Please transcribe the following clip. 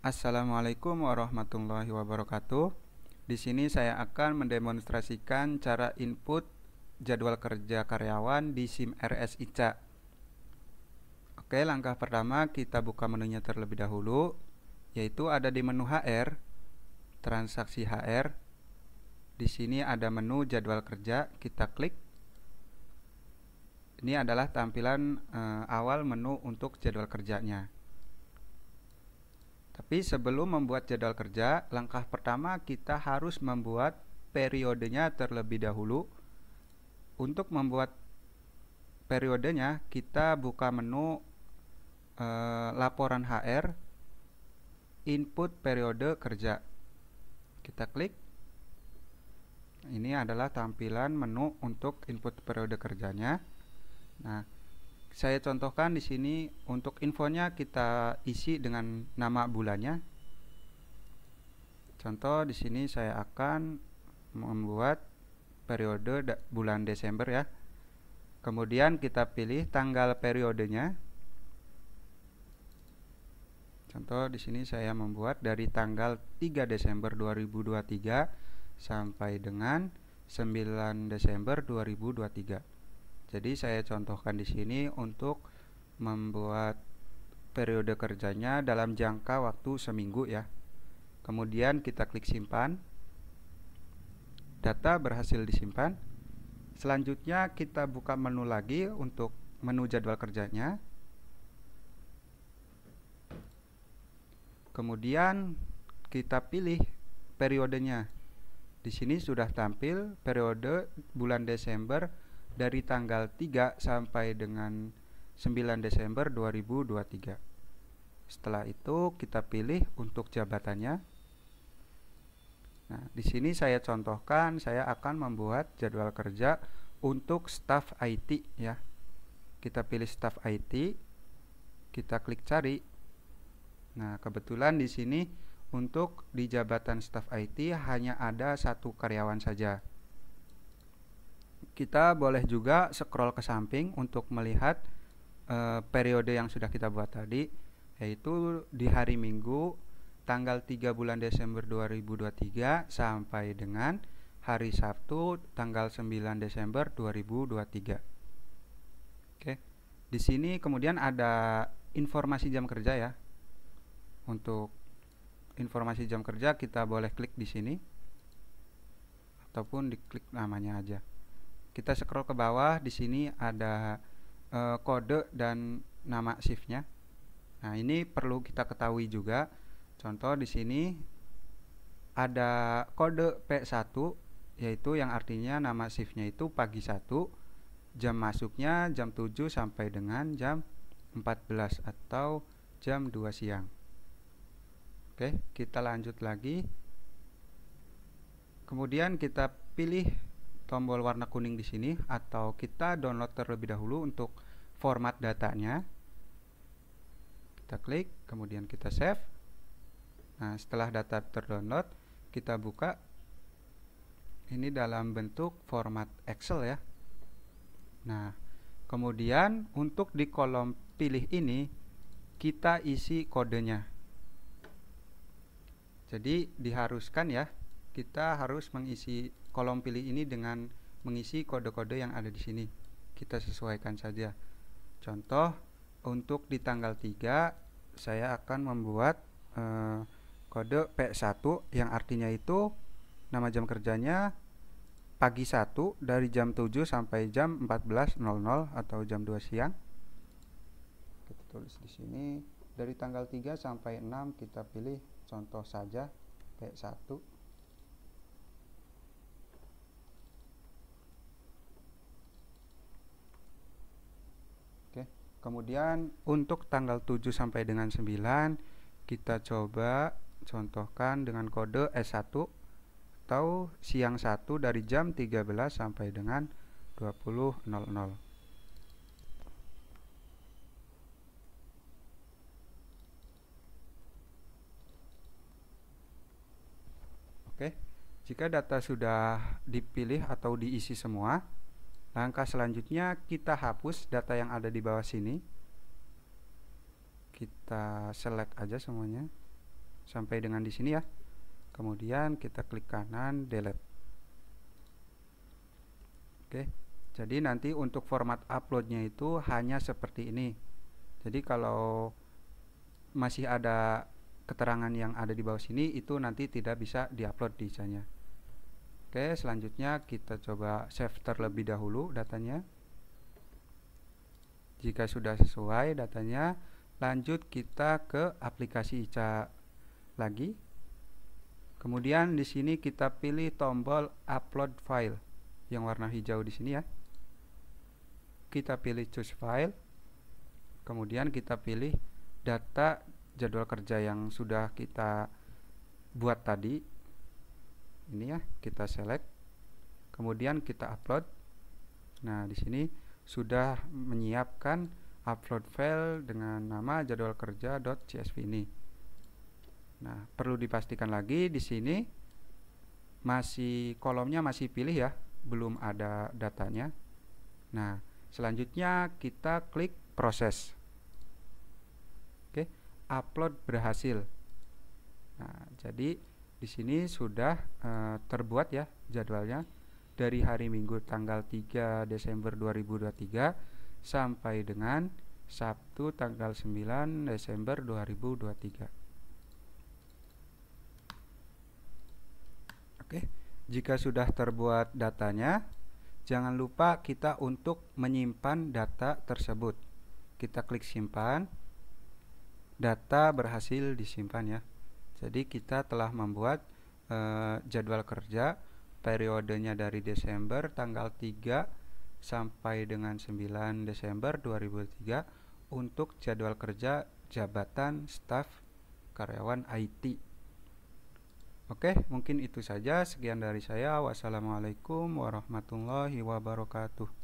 Assalamualaikum warahmatullahi wabarakatuh. Di sini saya akan mendemonstrasikan cara input jadwal kerja karyawan di SIM RS ICA. Oke, langkah pertama kita buka menunya terlebih dahulu, yaitu ada di menu HR, transaksi HR. Di sini ada menu jadwal kerja, kita klik. Ini adalah tampilan eh, awal menu untuk jadwal kerjanya. Tapi sebelum membuat jadwal kerja, langkah pertama kita harus membuat periodenya terlebih dahulu. Untuk membuat periodenya, kita buka menu e, laporan HR, input periode kerja. Kita klik. Ini adalah tampilan menu untuk input periode kerjanya. Nah, saya contohkan di sini untuk infonya kita isi dengan nama bulannya. Contoh di sini saya akan membuat periode bulan Desember ya. Kemudian kita pilih tanggal periodenya. Contoh di sini saya membuat dari tanggal 3 Desember 2023 sampai dengan 9 Desember 2023. Jadi saya contohkan di sini untuk membuat periode kerjanya dalam jangka waktu seminggu ya. Kemudian kita klik simpan. Data berhasil disimpan. Selanjutnya kita buka menu lagi untuk menu jadwal kerjanya. Kemudian kita pilih periodenya. Di sini sudah tampil periode bulan Desember dari tanggal 3 sampai dengan 9 Desember 2023. Setelah itu kita pilih untuk jabatannya. Nah, di sini saya contohkan saya akan membuat jadwal kerja untuk staf IT ya. Kita pilih staf IT, kita klik cari. Nah, kebetulan di sini untuk di jabatan staf IT hanya ada satu karyawan saja kita boleh juga scroll ke samping untuk melihat uh, periode yang sudah kita buat tadi yaitu di hari Minggu tanggal 3 bulan Desember 2023 sampai dengan hari Sabtu tanggal 9 Desember 2023. Oke. Di sini kemudian ada informasi jam kerja ya. Untuk informasi jam kerja kita boleh klik di sini ataupun diklik namanya aja kita scroll ke bawah di sini ada uh, kode dan nama shiftnya nah ini perlu kita ketahui juga contoh di sini ada kode P1 yaitu yang artinya nama shiftnya itu pagi 1 jam masuknya jam 7 sampai dengan jam 14 atau jam 2 siang oke kita lanjut lagi kemudian kita pilih tombol warna kuning di sini atau kita download terlebih dahulu untuk format datanya. Kita klik, kemudian kita save. Nah, setelah data terdownload, kita buka ini dalam bentuk format Excel ya. Nah, kemudian untuk di kolom pilih ini kita isi kodenya. Jadi diharuskan ya kita harus mengisi kolom pilih ini dengan mengisi kode-kode yang ada di sini kita sesuaikan saja contoh untuk di tanggal 3 saya akan membuat eh, kode P1 yang artinya itu nama jam kerjanya pagi 1 dari jam 7 sampai jam 14.00 atau jam 2 siang kita tulis di sini dari tanggal 3 sampai 6 kita pilih contoh saja P1 Kemudian untuk tanggal 7 sampai dengan 9 kita coba contohkan dengan kode S1 atau siang 1 dari jam 13 sampai dengan 20.00. Oke, jika data sudah dipilih atau diisi semua, Langkah selanjutnya kita hapus data yang ada di bawah sini. Kita select aja semuanya sampai dengan di sini ya. Kemudian kita klik kanan delete. Oke. Jadi nanti untuk format uploadnya itu hanya seperti ini. Jadi kalau masih ada keterangan yang ada di bawah sini itu nanti tidak bisa diupload di sana. Oke, selanjutnya kita coba save terlebih dahulu datanya. Jika sudah sesuai datanya, lanjut kita ke aplikasi ICA lagi. Kemudian di sini kita pilih tombol upload file yang warna hijau di sini ya. Kita pilih choose file. Kemudian kita pilih data jadwal kerja yang sudah kita buat tadi ini ya kita select kemudian kita upload nah di sini sudah menyiapkan upload file dengan nama jadwal kerja.csv ini nah perlu dipastikan lagi di sini masih kolomnya masih pilih ya belum ada datanya nah selanjutnya kita klik proses oke upload berhasil nah jadi di sini sudah uh, terbuat ya jadwalnya dari hari Minggu tanggal 3 Desember 2023 sampai dengan Sabtu tanggal 9 Desember 2023. Oke, jika sudah terbuat datanya, jangan lupa kita untuk menyimpan data tersebut. Kita klik simpan. Data berhasil disimpan ya. Jadi kita telah membuat e, jadwal kerja periodenya dari Desember tanggal 3 sampai dengan 9 Desember 2003 untuk jadwal kerja jabatan staf karyawan IT. Oke, mungkin itu saja. Sekian dari saya. Wassalamualaikum warahmatullahi wabarakatuh.